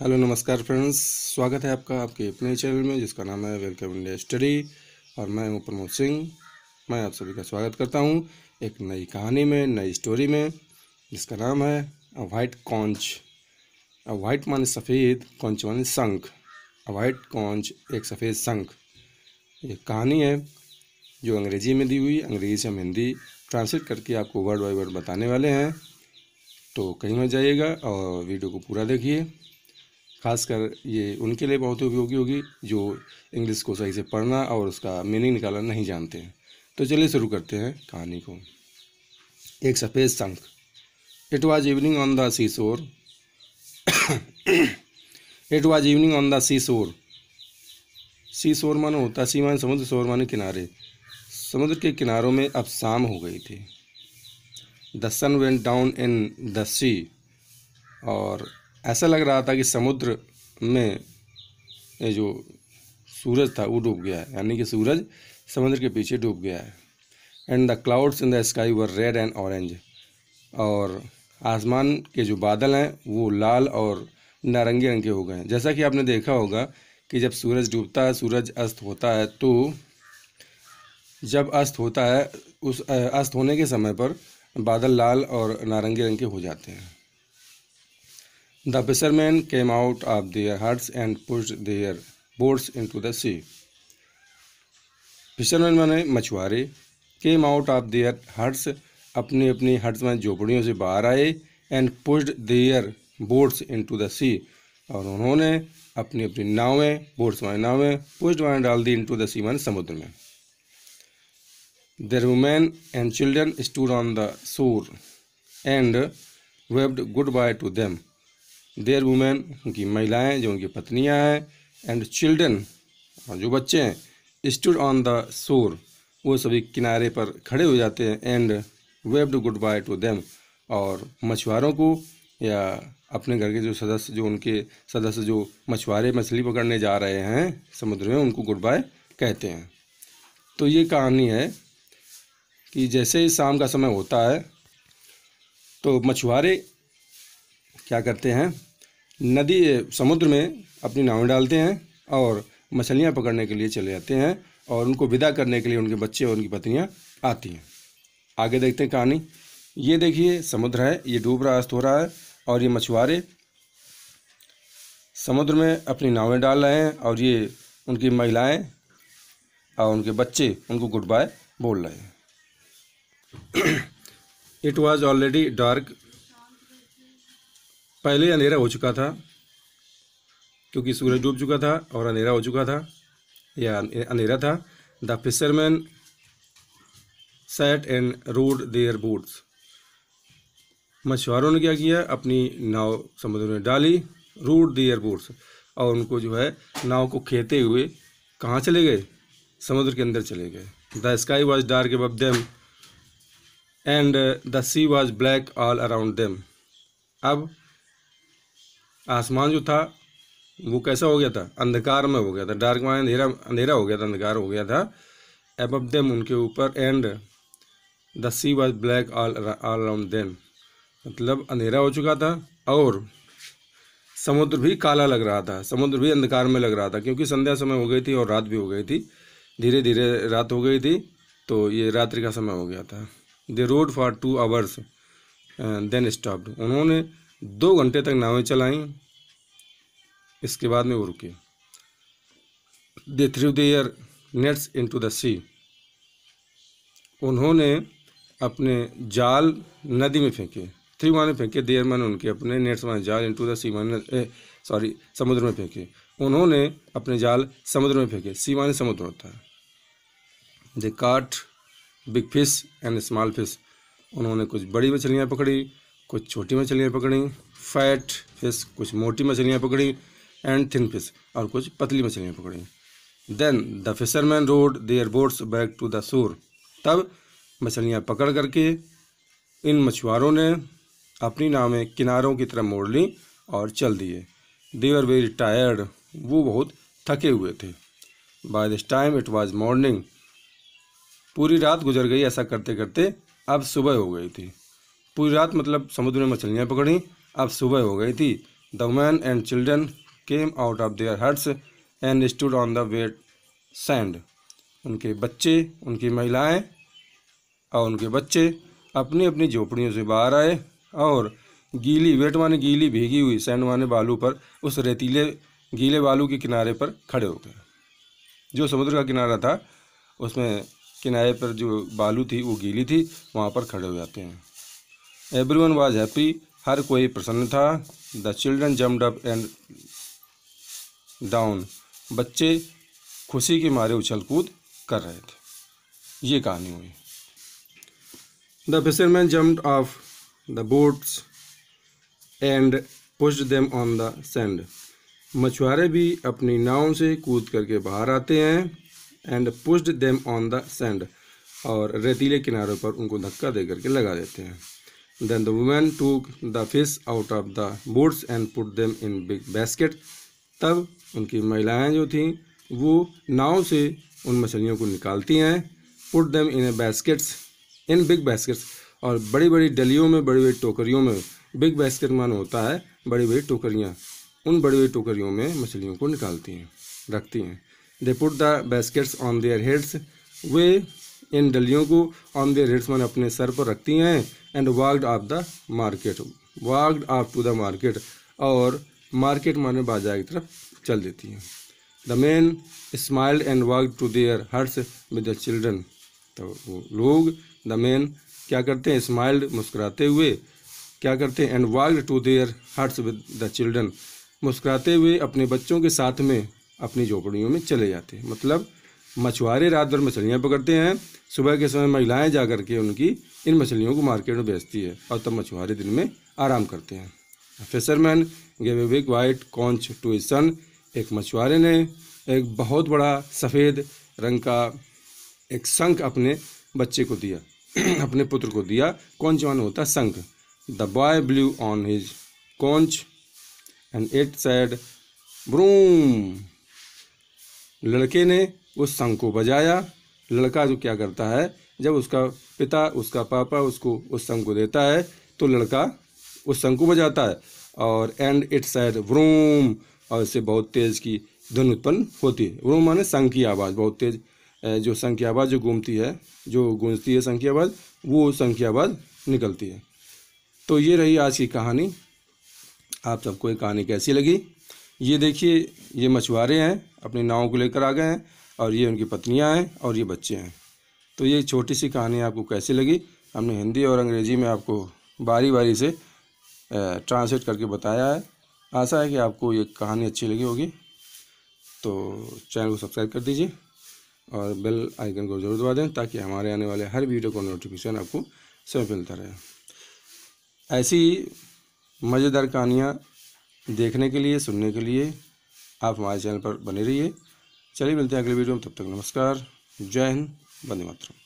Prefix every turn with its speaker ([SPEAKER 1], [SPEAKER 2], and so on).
[SPEAKER 1] Hello नमस्कार friends स्वागत है आपका आपके अपने चैनल में जिसका नाम है वेलकम इंडिया स्टडी और मैं हूँ प्रमोद सिंह मैं आप सभी का स्वागत करता हूँ एक नई कहानी में नई स्टोरी में जिसका नाम है a white conch a white माने सफ़ेद कॉन्च माने शंख अ वाइट कॉन्च एक सफ़ेद शंख ये कहानी है जो अंग्रेज़ी में दी हुई अंग्रेज़ी से हम हिंदी ट्रांसलेट करके आपको वर्ड बाई वर्ड बताने वाले हैं तो कहीं मत जाइएगा और वीडियो को पूरा देखिए खासकर ये उनके लिए बहुत उपयोगी होगी जो इंग्लिश को सही से पढ़ना और उसका मीनिंग निकालना नहीं जानते हैं तो चलिए शुरू करते हैं कहानी को एक सफ़ेद शंख it was evening on the sea shore it was evening on the sea shore sea शोर मानो होता सी मान समुद्र शोर माने किनारे समुद्र के किनारों में अब शाम हो गई थी the sun went down in the sea और ऐसा लग रहा था कि समुद्र में जो सूरज था वो डूब गया है यानी कि सूरज समुद्र के पीछे डूब गया है and the clouds in the sky were red and orange और आसमान के जो बादल हैं वो लाल और नारंगी रंग के हो गए हैं जैसा कि आपने देखा होगा कि जब सूरज डूबता है सूरज अस्त होता है तो जब अस्त होता है उस अस्त होने के समय पर बादल लाल और नारंगी रंग के हो जाते हैं fishermen came out of of huts and push pushed their into the sea fishermen माने मछुआरे came out of their huts अपनी अपनी हट्स में झोपड़ियों से बाहर आए and pushed their boats to the sea और उन्होंने अपनी अपनी नावें बोट्स वाले नावें पुश्ड वाले डाल दी इंटू द सी मैंने समुद्र में their women and children stood on the shore and waved goodbye to them their women उनकी महिलाएं जो उनकी पत्नियां हैं एंड चिल्ड्रन और जो बच्चे हैं स्टूड ऑन द शोर वो सभी किनारे पर खड़े हो जाते हैं and waved goodbye to them और मछुआरों को या अपने घर के जो सदस्य जो उनके सदस्य जो मछुआरे मछली पकड़ने जा रहे हैं समुद्र में उनको गुड बाय कहते हैं तो ये कहानी है कि जैसे ही शाम का समय होता है तो मछुआरे क्या करते हैं नदी समुद्र में अपनी नावें डालते हैं और मछलियाँ पकड़ने के लिए चले जाते हैं और उनको विदा करने के लिए उनके बच्चे और उनकी पत्नियाँ आती हैं आगे देखते हैं कहानी ये देखिए समुद्र है ये डूब रहा अस्त हो रहा है और ये मछुआरे समुद्र में अपनी नावें डाल रहे हैं और ये उनकी महिलाएं और उनके बच्चे उनको गुड बाय बोल रहे हैं इट वॉज ऑलरेडी डार्क पहले अंधेरा हो चुका था क्योंकि सूरज डूब चुका था और अंधेरा हो चुका था या अंधेरा था the fishermen sat and rowed their boats मछुआरों ने क्या किया अपनी नाव समुद्र में डाली रोड देयर बोट्स और उनको जो है नाव को खेते हुए कहाँ चले गए समुद्र के अंदर चले गए the sky was dark above them and the sea was black all around them अब आसमान जो था वो कैसा हो गया था अंधकार में हो गया था डार्क माने अंधेरा अंधेरा हो गया था अंधकार हो गया था एब देम उनके ऊपर and the sea was black all all around them मतलब अंधेरा हो चुका था और समुद्र भी काला लग रहा था समुद्र भी अंधकार में लग रहा था क्योंकि संध्या समय हो गई थी और रात भी हो गई थी धीरे धीरे रात हो गई थी तो ये रात्रि का समय हो गया था they rowed for two hours then stopped उन्होंने दो घंटे तक नावें चलाई इसके बाद में वो रुके they threw their nets to the sea उन्होंने अपने जाल नदी में फेंके थ्री माने फेंके देयर माने उनके अपने नेट्स माने जाल इनटू द सी माने सॉरी समुद्र में फेंके उन्होंने अपने जाल समुद्र में फेंके सी माने समुद्र होता है they caught big fish and small fish उन्होंने कुछ बड़ी मछलियाँ पकड़ी कुछ छोटी मछलियाँ पकड़ी फैट फिश कुछ मोटी मछलियाँ पकड़ी एंड थिन फिश और कुछ पतली मछलियाँ पकड़ी then the fishermen rowed the boats back to the shore तब मछलियाँ पकड़ करके इन मछुआरों ने अपनी नावें किनारों की तरफ मोड़ ली और चल दिए दे आर वेरी टायर्ड वो बहुत थके हुए थे by this time it was morning पूरी रात गुजर गई ऐसा करते करते अब सुबह हो गई थी पूरी रात मतलब समुद्र में मछलियाँ पकड़ी अब सुबह हो गई थी the women and children came out of their huts and stood on the wet sand उनके बच्चे उनकी महिलाएं और उनके बच्चे अपनी अपनी झोपड़ियों से बाहर आए और गीली वेट माने गीली भीगी हुई सैंड माने बालू पर उस रेतीले गीले बालू के किनारे पर खड़े हो गए जो समुद्र का किनारा था उसमें किनारे पर जो बालू थी वो गीली थी वहाँ पर खड़े हो जाते हैं एवरी वन वॉज हैप्पी हर कोई प्रसन्न था the children jumped up and down बच्चे खुशी के मारे उछल कूद कर रहे थे ये कहानी हुई the fishermen jumped off the boats and pushed them on the sand मछुआरे भी अपनी नाव से कूद करके बाहर आते हैं and pushed them on the sand और रेतीले किनारों पर उनको धक्का दे करके लगा देते हैं Then the woman took the fish out of the boats and put them in big basket. तब उनकी महिलाएं जो थीं वो नाव से उन मछलियों को निकालती हैं put them in a baskets in big baskets और बड़ी बड़ी डलियों में बड़ी बड़ी टोकरियों में बिग बास्केट मान होता है बड़ी बड़ी टोकरियाँ उन बड़ी बड़ी टोकरियों में मछलियों को निकालती हैं रखती हैं they put the baskets on their heads वे इन डलियों को ऑन रेट्स हेड्समैन अपने सर पर रखती हैं and walked off the market walked off to the market और मार्केट माने बाजार की तरफ चल देती हैं the men smiled and walk to their huts with the children तो वो लोग द मैन क्या करते हैं स्माइल्ड मुस्कुराते हुए क्या करते हैं and walked to their huts with the children मुस्कुराते हुए अपने बच्चों के साथ में अपनी झोपड़ियों में चले जाते हैं मतलब मछुआरे रात भर मछलियाँ पकड़ते हैं सुबह के समय महिलाएं जा कर के उनकी इन मछलियों को मार्केट में बेचती है और तब मछुआरे दिन में आराम करते हैं fisherman gave a big white conch to son एक मछुआरे ने एक बहुत बड़ा सफ़ेद रंग का एक शंख अपने बच्चे को दिया अपने पुत्र को दिया कौन जवान होता शंख the boy blew on his conch and it said boom लड़के ने उस संघ को बजाया लड़का जो क्या करता है जब उसका पिता उसका पापा उसको उस संघ को देता है तो लड़का उस संघ को बजाता है और एंड इट सैड व्रोम और इससे बहुत तेज़ की धुन उत्पन्न होती है व्रोम माने संघ की आवाज़ बहुत तेज़ जो संघ की आवाज़ जो घूमती है जो गूंजती है संघ की आवाज़ वो संघ की आवाज़ निकलती है तो ये रही आज की कहानी आप सबको ये कहानी कैसी लगी ये देखिए ये मछुआरे हैं अपनी नाव को लेकर आ गए हैं और ये उनकी पत्नियाँ हैं और ये बच्चे हैं तो ये छोटी सी कहानी आपको कैसी लगी हमने हिंदी और अंग्रेज़ी में आपको बारी बारी से ट्रांसलेट करके बताया है आशा है कि आपको ये कहानी अच्छी लगी होगी तो चैनल को सब्सक्राइब कर दीजिए और बेल आइकन को जरूर दबा दें ताकि हमारे आने वाले हर वीडियो का नोटिफिकेशन आपको समय मिलता रहे ऐसी मज़ेदार कहानियाँ देखने के लिए सुनने के लिए आप हमारे चैनल पर बने रहिए चलिए मिलते हैं अगले वीडियो में तब तक नमस्कार जय हिंद बंदे मातरम